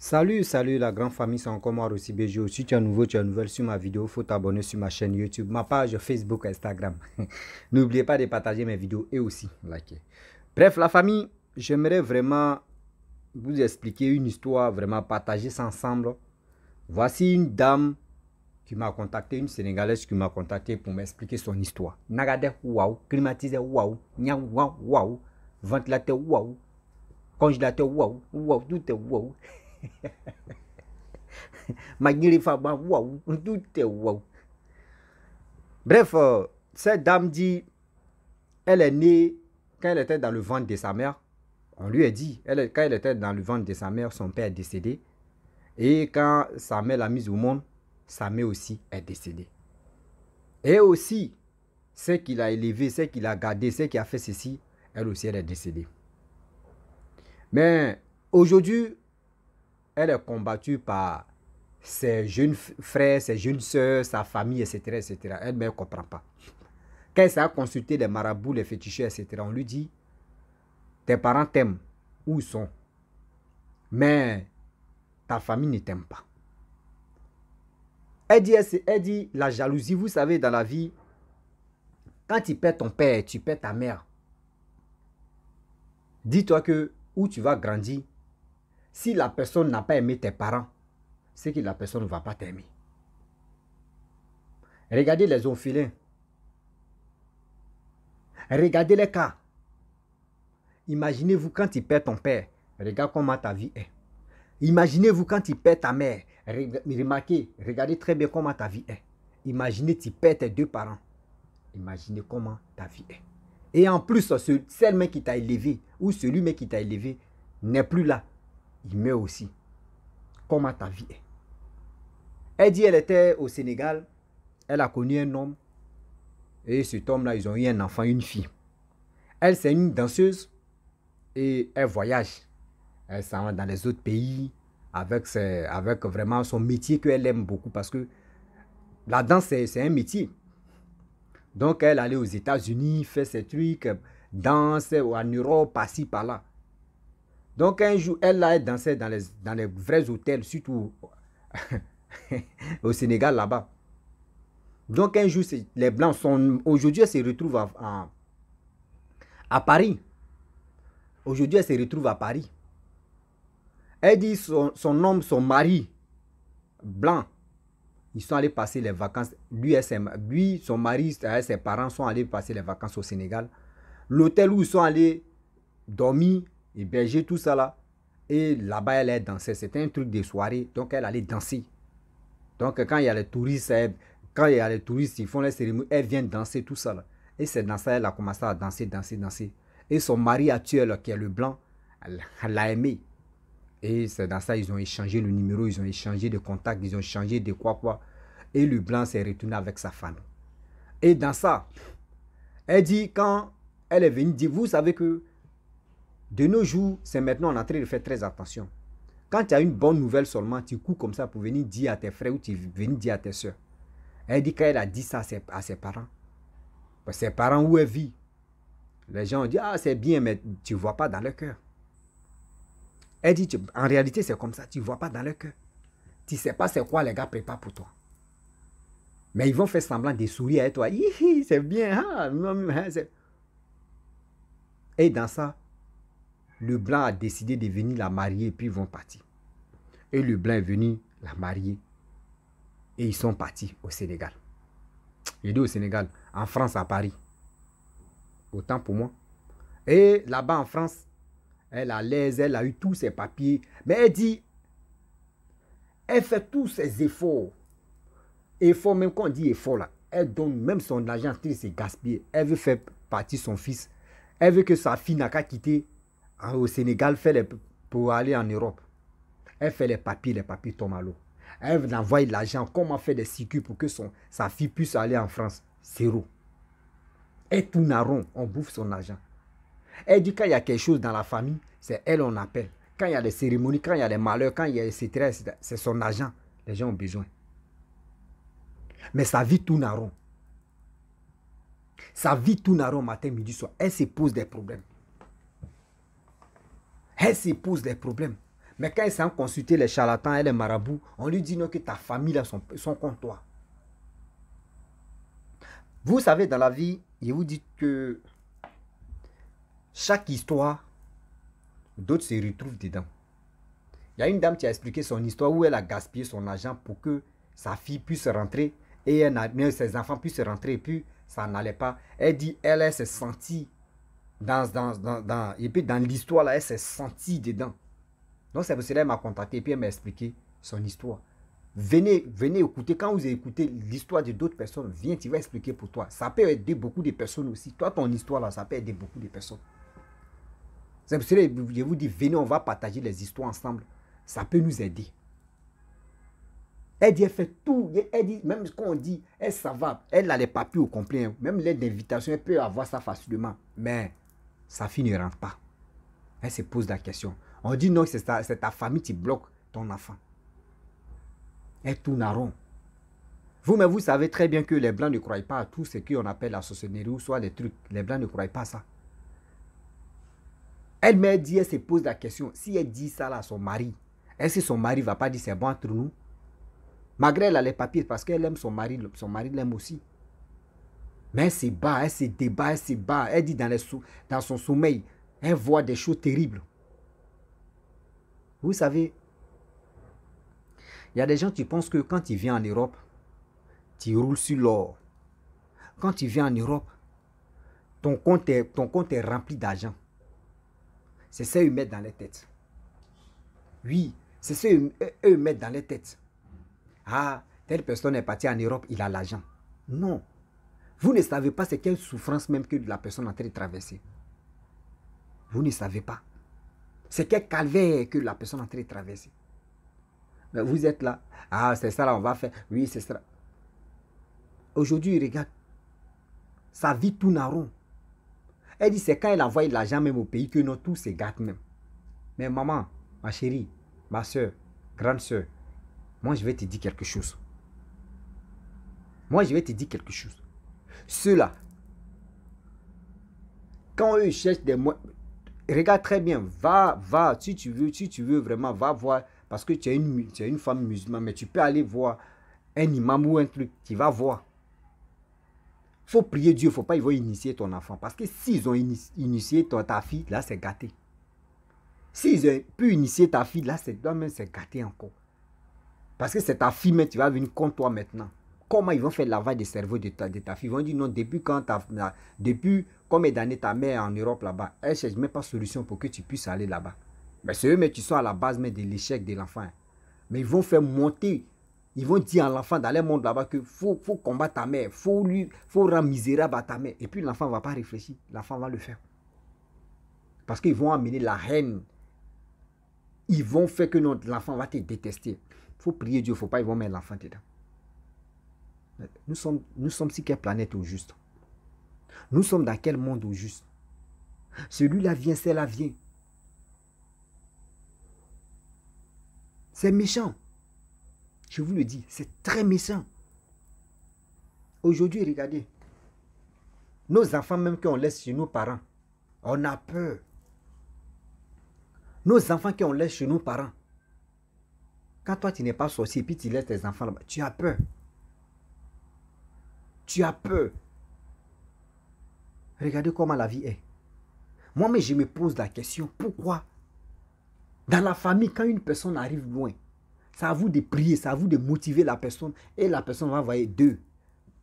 Salut, salut la grande famille, c'est encore moi Rossi Bejo. Si tu es nouveau, tu es nouvelle sur ma vidéo, il faut t'abonner sur ma chaîne YouTube, ma page Facebook, Instagram. N'oubliez pas de partager mes vidéos et aussi liker. Bref, la famille, j'aimerais vraiment vous expliquer une histoire, vraiment partager ça ensemble. Voici une dame qui m'a contacté, une Sénégalaise qui m'a contacté pour m'expliquer son histoire. Nagade, waouh, climatisé, waouh, nia, waouh, waouh, ventilateur, waouh, congélateur, waouh, waouh, tout est waouh. Hein, Bref, euh, cette dame dit, elle est née quand elle était dans le ventre de sa mère. On lui a dit, elle, quand elle était dans le ventre de sa mère, son père est décédé. Et quand sa mère l'a mise au monde, sa mère aussi est décédée. Et aussi, celle qui a élevé, celle qui a gardé, celle qui a fait ceci, elle aussi, elle est décédée. Mais aujourd'hui, elle est combattue par ses jeunes frères, ses jeunes soeurs, sa famille, etc. etc. elle ne comprend pas. Quand elle s'est consulté les marabouts, les féticheurs, etc., on lui dit, tes parents t'aiment, où ils sont Mais ta famille ne t'aime pas. Elle dit, elle dit, la jalousie, vous savez, dans la vie, quand tu perds ton père, tu perds ta mère. Dis-toi que où tu vas grandir, si la personne n'a pas aimé tes parents, c'est que la personne ne va pas t'aimer. Regardez les onfilins. Regardez les cas. Imaginez-vous quand tu perds ton père. Regarde comment ta vie est. Imaginez-vous quand tu perds ta mère. Remarquez, regardez très bien comment ta vie est. Imaginez tu perds tes deux parents. Imaginez comment ta vie est. Et en plus, celle même qui t'a élevé ou celui même qui t'a élevé n'est plus là il meurt aussi. Comment ta vie est Elle dit elle était au Sénégal, elle a connu un homme, et cet homme-là, ils ont eu un enfant, une fille. Elle, c'est une danseuse, et elle voyage. Elle s'en va dans les autres pays, avec, avec vraiment son métier qu'elle aime beaucoup, parce que la danse, c'est un métier. Donc, elle allait aux États-Unis, fait ses trucs, danse en Europe, par-ci, par-là. Donc un jour, elle a dansé dans les, dans les vrais hôtels, surtout au Sénégal là-bas. Donc un jour, les Blancs sont... Aujourd'hui, elle se retrouve à, Paris. Aujourd'hui, elle se retrouve à Paris. Elle dit son, son homme, son mari, blanc, ils sont allés passer les vacances. Lui, et lui son mari, ses parents sont allés passer les vacances au Sénégal. L'hôtel où ils sont allés dormir, héberger eh tout ça là. Et là-bas, elle est dansée. C'était un truc de soirée. Donc, elle allait danser. Donc, quand il y a les touristes, quand il y a les touristes, ils font les cérémonies, elle vient danser tout ça là. Et c'est dans ça, elle a commencé à danser, danser, danser. Et son mari actuel, qui est le blanc, elle l'a aimé. Et c'est dans ça, ils ont échangé le numéro, ils ont échangé de contact, ils ont changé de quoi quoi. Et le blanc s'est retourné avec sa femme. Et dans ça, elle dit, quand elle est venue, dit, vous savez que de nos jours, c'est maintenant on a train de faire très attention. Quand tu as une bonne nouvelle seulement, tu cours comme ça pour venir dire à tes frères ou tu viens dire à tes soeurs. Elle dit qu'elle a dit ça à ses, parents. ses parents, où elle vit Les gens ont dit, ah, c'est bien, mais tu ne vois pas dans le cœur. Elle dit, en réalité, c'est comme ça, tu ne vois pas dans le cœur. Tu ne sais pas c'est quoi les gars préparent pour toi. Mais ils vont faire semblant de sourire à toi. C'est bien. Ah, hein, Et dans ça, le blanc a décidé de venir la marier, puis ils vont partir. Et le blanc est venu la marier. Et ils sont partis au Sénégal. Il dit au Sénégal, en France, à Paris. Autant pour moi. Et là-bas en France, elle a l'aise, elle a eu tous ses papiers. Mais elle dit, elle fait tous ses efforts. Efforts, même quand on dit effort là, elle donne même son argent, c'est gaspillé. Elle veut faire partie son fils. Elle veut que sa fille n'a qu'à quitter Hein, au Sénégal fait les, pour aller en Europe. Elle fait les papiers, les papiers tombent à l'eau. Elle envoie de l'argent. Comment faire des circuits pour que son, sa fille puisse aller en France Zéro. Elle tourne à rond, on bouffe son argent. Elle dit quand il y a quelque chose dans la famille, c'est elle on appelle. Quand il y a des cérémonies, quand il y a des malheurs, quand il y a stress, c'est son argent. Les gens ont besoin. Mais sa vie tourne à rond. Sa vie tourne à rond matin, midi, soir. Elle se pose des problèmes elle pose des problèmes. Mais quand elle s'en consulter les charlatans et les marabouts, on lui dit non que ta famille là sont, contre toi. Vous savez, dans la vie, il vous dit que chaque histoire, d'autres se retrouvent dedans. Il y a une dame qui a expliqué son histoire où elle a gaspillé son argent pour que sa fille puisse rentrer et ses enfants puissent rentrer et puis ça n'allait pas. Elle dit, elle, elle s'est sentie dans, dans, dans, et puis dans l'histoire, là, elle s'est sentie dedans. Donc, c'est pour cela qu'elle m'a contacté et puis elle m'a expliqué son histoire. Venez, venez écouter. Quand vous écoutez l'histoire de d'autres personnes, viens, tu vas expliquer pour toi. Ça peut aider beaucoup de personnes aussi. Toi, ton histoire, là, ça peut aider beaucoup de personnes. C'est pour cela je vous dis, venez, on va partager les histoires ensemble. Ça peut nous aider. Elle dit, elle fait tout. Elle dit, même ce qu'on dit, elle, ça va. Elle a pas papiers au complet. Hein. Même l'aide d'invitation, elle peut avoir ça facilement. Mais sa fille ne rentre pas. Elle se pose la question. On dit non, c'est ta, famille qui bloque ton enfant. Elle tourne à rond. Vous, mais vous savez très bien que les Blancs ne croient pas à tout ce qu'on appelle la sorcellerie ou soit les trucs. Les Blancs ne croient pas à ça. Elle m'a dit, elle se pose la question. Si elle dit ça à son mari, est-ce que son mari ne va pas dire c'est bon entre nous Malgré elle a les papiers parce qu'elle aime son mari, son mari l'aime aussi. Mais elle se bat, elle se débat, elle se bat. Elle dit dans, dans son sommeil, elle voit des choses terribles. Vous savez, il y a des gens qui pensent que quand ils viennent en Europe, tu roules sur l'or. Quand tu viens en Europe, ton compte est, ton compte est rempli d'argent. C'est ça qu'ils mettent dans les têtes. Oui, c'est ça qu'ils mettent dans les têtes. Ah, telle personne est partie en Europe, il a l'argent. Non, vous ne savez pas c'est quelle souffrance même que la personne a en train Vous ne savez pas. C'est quel calvaire que la personne a en train Mais vous êtes là. Ah, c'est ça là, on va faire. Oui, c'est ça. Aujourd'hui, regarde. Sa vie tourne en rond. Elle dit, c'est quand elle envoie l'argent même au pays que nous tous se gâte même. Mais maman, ma chérie, ma soeur, grande soeur, moi je vais te dire quelque chose. Moi je vais te dire quelque chose. Ceux-là, quand eux cherchent des moyens, regarde très bien, va, va, si tu veux, si tu veux vraiment, va voir, parce que tu as une, une femme musulmane, mais tu peux aller voir un imam ou un truc, tu vas voir. Il faut prier Dieu, il ne faut pas, qu'ils vont initier ton enfant, parce que s'ils ont initié ta fille, là, c'est gâté. S'ils ont pu initier ta fille, là, c'est toi c'est gâté encore. Parce que c'est ta fille, mais tu vas venir contre toi maintenant comment ils vont faire la des cerveaux de ta, de fille. Ils vont dire non, depuis quand ta, depuis combien d'années ta mère en Europe là-bas, elle ne cherche même pas solution pour que tu puisses aller là-bas. Mais c'est eux, mais tu sois à la base de l'échec de l'enfant. Mais ils vont faire monter, ils vont dire à l'enfant d'aller monde là-bas que faut, combattre ta mère, faut lui, faut rendre misérable à ta mère. Et puis l'enfant ne va pas réfléchir, l'enfant va le faire. Parce qu'ils vont amener la haine. Ils vont faire que l'enfant va te détester. Il faut prier Dieu, il ne faut pas, ils vont mettre l'enfant dedans. Nous sommes, nous sommes sur quelle planète au juste Nous sommes dans quel monde au juste Celui-là vient, celle-là vient. C'est méchant. Je vous le dis, c'est très méchant. Aujourd'hui, regardez, nos enfants même qu'on laisse chez nos parents, on a peur. Nos enfants qu'on laisse chez nos parents, quand toi tu n'es pas sorcier et puis tu laisses tes enfants là-bas, tu as peur. Tu as peur. Regardez comment la vie est. Moi, mais je me pose la question, pourquoi Dans la famille, quand une personne arrive loin, c'est à vous de prier, c'est à vous de motiver la personne. Et la personne va envoyer deux,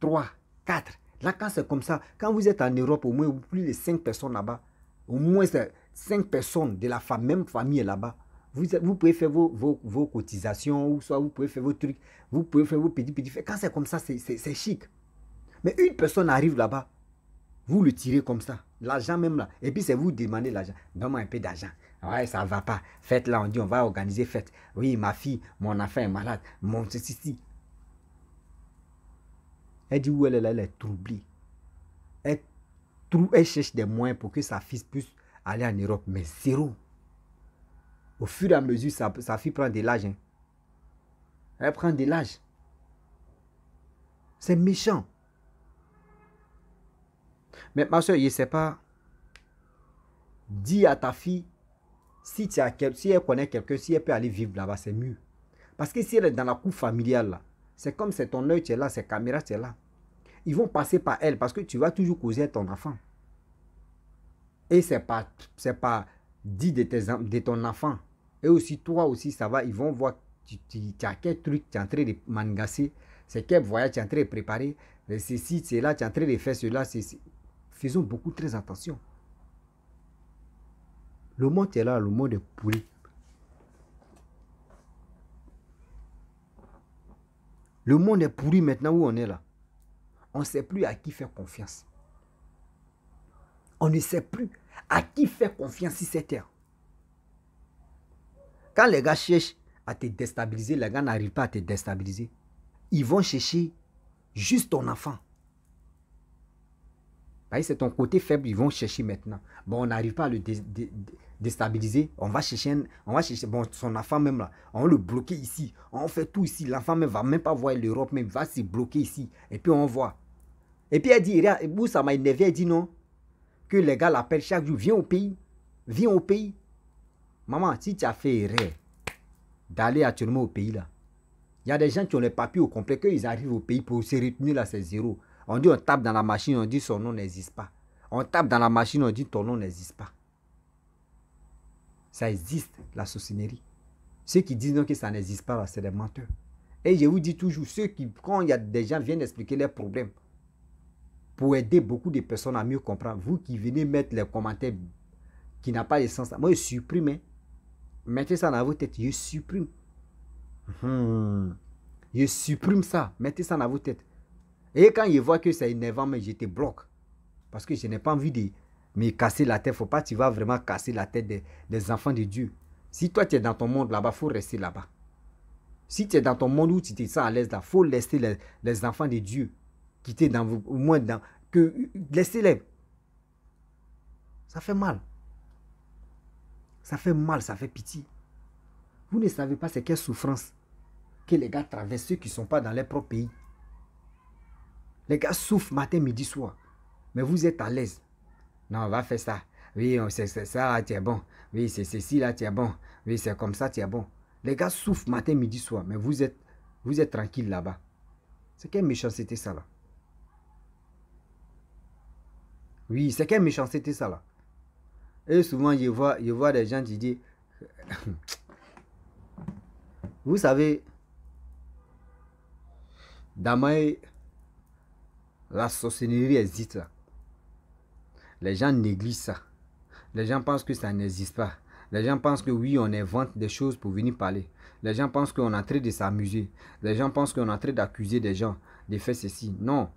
trois, quatre. Là, quand c'est comme ça, quand vous êtes en Europe, au moins, vous plus de cinq personnes là-bas. Au moins, cinq personnes de la même famille là-bas. Vous, vous, pouvez faire vos, vos, cotisations, ou soit vous pouvez faire vos trucs, vous pouvez faire vos petits, petits. Quand c'est comme ça, c'est chic. Mais une personne arrive là-bas, vous le tirez comme ça, l'argent même là, et puis c'est vous demander l'argent. Donne-moi un peu d'argent. Ouais, ça va pas. Faites là, on dit, on va organiser fête. Oui, ma fille, mon enfant est malade, mon ceci, si. Elle dit où elle est elle est troublée. Elle, trou elle cherche des moyens pour que sa fille puisse aller en Europe, mais zéro. Au fur et à mesure, sa, fille prend de l'argent. Hein. Elle prend de l'âge. C'est méchant. Mais ma soeur, je ne sais pas. Dis à ta fille, si, tu as, si elle connaît quelqu'un, si elle peut aller vivre là-bas, c'est mieux. Parce que si elle est dans la cour familiale, là, c'est comme c'est ton œil, tu là, ses caméras tu là. Ils vont passer par elle parce que tu vas toujours causer ton enfant. Et c'est pas, pas dit de, de ton enfant. Et aussi, toi aussi, ça va, ils vont voir, tu, as quel truc, tu es en train de mangasser, c'est quel voyage tu es en train de préparer, ceci, c'est là, tu es en train de faire cela, c'est ont beaucoup très attention. Le monde est là, le monde est pourri. Le monde est pourri maintenant où on est là. On ne sait plus à qui faire confiance. On ne sait plus à qui faire confiance si c'est terre. Quand les gars cherchent à te déstabiliser, les gars n'arrivent pas à te déstabiliser. Ils vont chercher juste ton enfant. Ah, c'est ton côté faible, ils vont chercher maintenant. Bon, on n'arrive pas à le déstabiliser. On va chercher, on va chercher bon, son enfant même là. On le bloquer ici. On fait tout ici. L'enfant même va même pas voir l'Europe même. Va se bloquer ici. Et puis on voit. Et puis elle dit, regarde, ça m'a énervé. Elle dit non. Que les gars l'appellent chaque jour. Viens au pays. Viens au pays. Maman, si tu as fait rêve d'aller actuellement au pays là, il y a des gens qui ont les papiers au complet, qu'ils arrivent au pays pour se retenir là, c'est zéro. On dit on tape dans la machine, on dit son nom n'existe pas. On tape dans la machine, on dit ton nom n'existe pas. Ça existe, la saucinerie. Ceux qui disent non que ça n'existe pas, c'est des menteurs. Et je vous dis toujours, ceux qui, quand il y a des gens viennent expliquer leurs problèmes, pour aider beaucoup de personnes à mieux comprendre, vous qui venez mettre les commentaires qui n'ont pas de sens, moi je supprime. Hein. Mettez ça dans vos têtes, je supprime. Hmm. Je supprime ça, mettez ça dans vos têtes. Et quand je vois que c'est énervant, mais je te bloque. Parce que je n'ai pas envie de me casser la tête. Faut pas, tu vas vraiment casser la tête des, enfants de Dieu. Si toi, tu es dans ton monde là-bas, faut rester là-bas. Si tu es dans ton monde où tu te sens à l'aise là, faut laisser les, enfants de Dieu quitter dans au moins dans, que, laissez-les. Ça fait mal. Ça fait mal, ça fait pitié. Vous ne savez pas c'est quelle souffrance que les gars traversent, ceux qui ne sont pas dans leur propre pays. Les gars souffrent matin, midi, soir. Mais vous êtes à l'aise. Non, on va faire ça. Oui, c'est ça, tiens, bon. Oui, c'est ceci, là, tu bon. Oui, c'est comme ça, tiens, bon. Les gars souffrent matin, midi, soir. Mais vous êtes, vous êtes tranquille là-bas. C'est quelle méchanceté ça, là Oui, c'est quelle méchanceté ça, là Et souvent, je vois, je vois des gens qui disent... vous savez... Damai... La sorcellerie existe. Les gens négligent ça. Les gens pensent que ça n'existe pas. Les gens pensent que oui, on invente des choses pour venir parler. Les gens pensent qu'on est en train de s'amuser. Les gens pensent qu'on est en train d'accuser des gens de faire ceci. Non.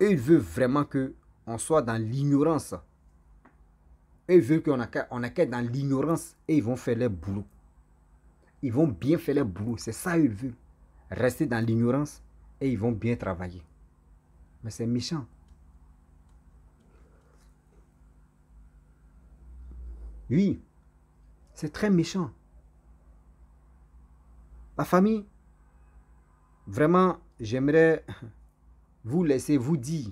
ils veulent vraiment que on soit dans l'ignorance. Ils veulent qu'on être dans l'ignorance et ils vont faire leur boulot. Ils vont bien faire leur boulot. C'est ça qu'ils veulent. Rester dans l'ignorance et ils vont bien travailler. Mais c'est méchant. Oui, c'est très méchant. ma famille, vraiment, j'aimerais vous laisser vous dire.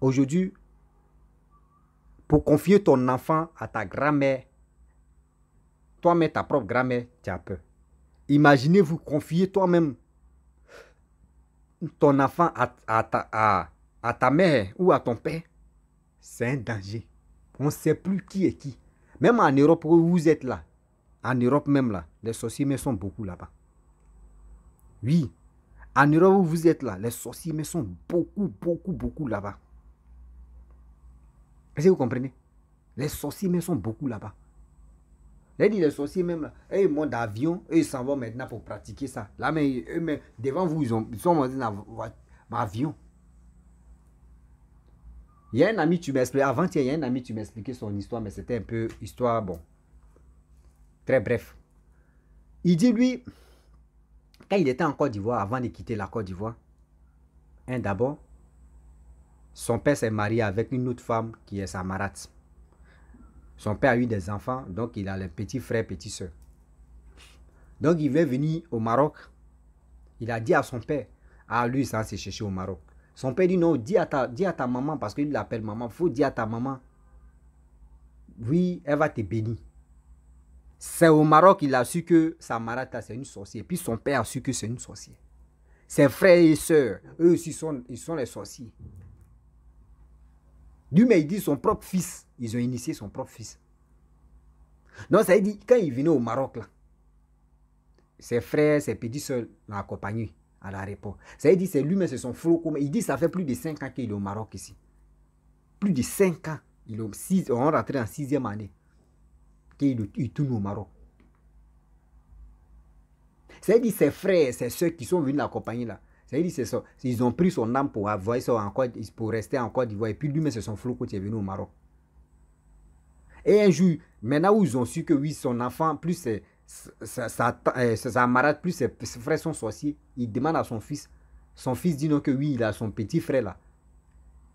Aujourd'hui, pour confier ton enfant à ta grand-mère, toi-même, ta propre grand-mère, tu as peur. Imaginez vous confier toi-même ton enfant à, ta, ta mère ou à ton père, c'est un danger. On ne sait plus qui est qui. Même en Europe où vous êtes là, en Europe même là, les sorciers sont beaucoup là-bas. Oui, en Europe où vous êtes là, les sorciers sont beaucoup, beaucoup, beaucoup là-bas. Est-ce que vous comprenez Les sorciers sont beaucoup là-bas. Là, dit, les sorciers même, là, ils montent d'avion, ils s'en vont maintenant pour pratiquer ça. Là, mais, devant vous, ils, sont montés dans avion. Il y a un ami, tu m'expliques, avant il y a un ami, tu m'expliquais son histoire, mais c'était un peu histoire, bon, très bref. Il dit, lui, quand il était en Côte d'Ivoire, avant de quitter la Côte d'Ivoire, hein, d'abord, son père s'est marié avec une autre femme qui est sa marate. Son père a eu des enfants, donc il a les petits frères, petites soeurs. Donc il veut venir au Maroc. Il a dit à son père, ah lui, ça s'est cherché au Maroc. Son père dit non, dis à ta, dis à ta maman, parce qu'il l'appelle maman, faut dire à ta maman. Oui, elle va te bénir. C'est au Maroc qu'il a su que sa c'est une sorcière. Puis son père a su que c'est une sorcière. Ses frères et sœurs, eux aussi, sont, ils sont les sorciers. Lui-même, il dit son propre fils. Ils ont initié son propre fils. Donc, ça veut dit, quand il venait au Maroc, là, ses frères, ses petits soeurs l'ont accompagné à la réponse. Ça veut dit, c'est lui-même, c'est son mais Il dit, ça fait plus de 5 ans qu'il est au Maroc ici. Plus de 5 ans. Il est rentré en sixième année qu'il tourne au Maroc. Ça veut dit, ses frères, ses soeurs qui sont venus l'accompagner là, ça dit dire ça. Ils ont pris son âme pour avoir ça pour rester en Côte d'Ivoire. Et puis lui-même, c'est son flou quand est venu au Maroc. Et un jour, maintenant où ils ont su que oui, son enfant, plus sa, euh, marade, plus ses, frères sont sorciers, il demande à son fils. Son fils dit non que oui, il a son petit frère là.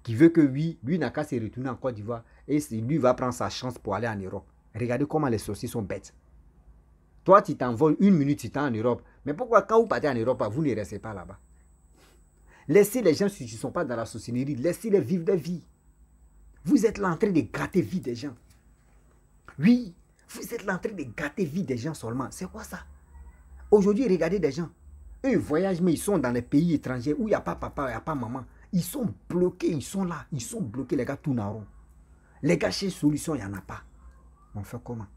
Qui veut que lui, lui n'a qu'à se retourner en Côte d'Ivoire. Et lui va prendre sa chance pour aller en Europe. Regardez comment les sorciers sont bêtes. Toi, tu t'envoles une minute, tu t'envoies en Europe. Mais pourquoi quand vous partez en Europe, vous ne restez pas là-bas Laissez les gens, si ne sont pas dans la sorcellerie, laissez-les vivre leur vie. Vous êtes l'entrée de gâter vie des gens. Oui, vous êtes l'entrée de gâter vie des gens seulement. C'est quoi ça Aujourd'hui, regardez des gens. Eux voyagent, mais ils sont dans les pays étrangers où il n'y a pas papa, il n'y a pas maman. Ils sont bloqués, ils sont là. Ils sont bloqués, les gars, tout Les gars, solutions, solution, il n'y en a pas. On fait comment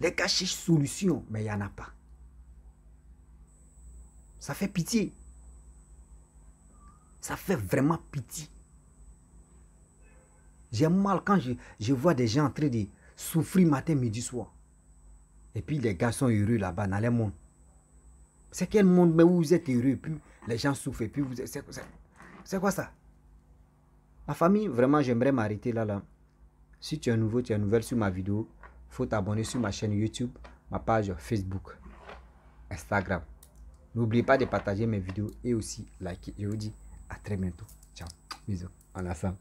Les gars, solutions solution, mais il n'y en a pas. Ça fait pitié. Ça fait vraiment pitié. J'ai mal quand je, vois des gens en train de souffrir matin, midi, soir. Et puis les gars sont heureux là-bas dans les mondes. C'est quel monde mais où vous êtes heureux, puis les gens souffrent, puis vous êtes... C'est quoi ça Ma famille, vraiment, j'aimerais m'arrêter là, là. Si tu es nouveau, tu es nouvelle sur ma vidéo, faut t'abonner sur ma chaîne YouTube, ma page Facebook, Instagram. N'oublie pas de partager mes vidéos et aussi liker. Je vous dis até atrevimento. Tchau. Beijo. Olha só.